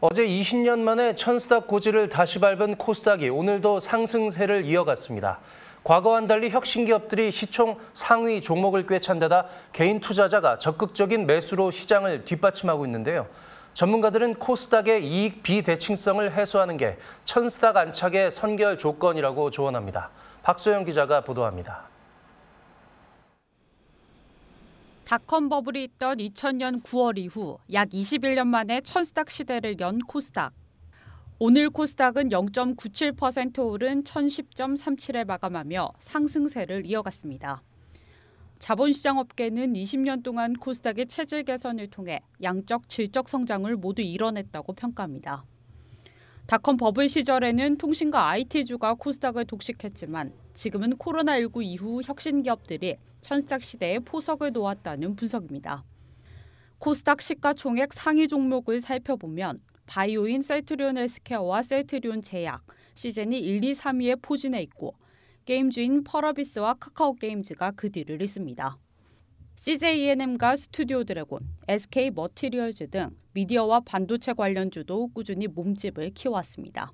어제 20년 만에 천스닥 고지를 다시 밟은 코스닥이 오늘도 상승세를 이어갔습니다. 과거와는 달리 혁신기업들이 시총 상위 종목을 꿰찬 데다 개인 투자자가 적극적인 매수로 시장을 뒷받침하고 있는데요. 전문가들은 코스닥의 이익 비대칭성을 해소하는 게 천스닥 안착의 선결 조건이라고 조언합니다. 박소영 기자가 보도합니다. 닷컴 버블이 있던 2000년 9월 이후 약 21년 만에 천스닥 시대를 연 코스닥. 오늘 코스닥은 0.97% 오른 1010.37에 마감하며 상승세를 이어갔습니다. 자본시장 업계는 20년 동안 코스닥의 체질 개선을 통해 양적 질적 성장을 모두 이뤄냈다고 평가합니다. 닷컴 버블 시절에는 통신과 IT주가 코스닥을 독식했지만 지금은 코로나19 이후 혁신 기업들이 천스닥 시대에 포석을 놓았다는 분석입니다. 코스닥 시가총액 상위 종목을 살펴보면 바이오인 셀트리온 헬스케어와 셀트리온 제약, 시젠이 1, 2, 3위에 포진해 있고 게임주인 펄어비스와 카카오 게임즈가 그 뒤를 잇습니다. CJNM과 스튜디오 드래곤, SK 머티리얼즈 등 미디어와 반도체 관련주도 꾸준히 몸집을 키워왔습니다.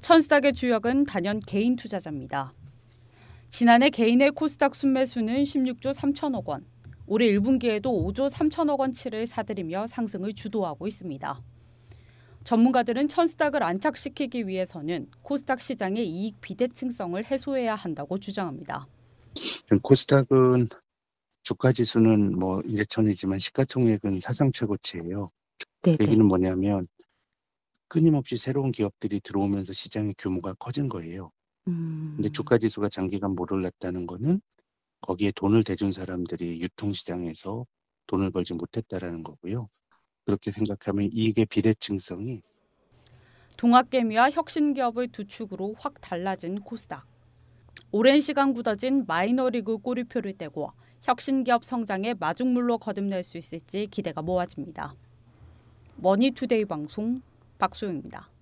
천스닥의 주역은 단연 개인 투자자입니다. 지난해 개인의 코스닥 순매수는 16조 3천억 원, 올해 1분기에도 5조 3천억 원치를 사들이며 상승을 주도하고 있습니다. 전문가들은 천스닥을 안착시키기 위해서는 코스닥 시장의 이익 비대칭성을 해소해야 한다고 주장합니다. 코스닥은 주가 지수는 뭐이제천이지만 시가총액은 사상 최고치예요. 네네. 얘기는 뭐냐면 끊임없이 새로운 기업들이 들어오면서 시장의 규모가 커진 거예요. 음. 근데 주가 지수가 장기간 못 올랐다는 거는 거기에 돈을 대준 사람들이 유통시장에서 돈을 벌지 못했다라는 거고요. 그렇게 생각하면 이익의 비대칭성이 동학개미와 혁신기업의 두 축으로 확 달라진 코스닥. 오랜 시간 굳어진 마이너리그 꼬리표를 떼고 혁신기업 성장의 마중물로 거듭낼수 있을지 기대가 모아집니다. 머니투데이 방송 박소영입니다.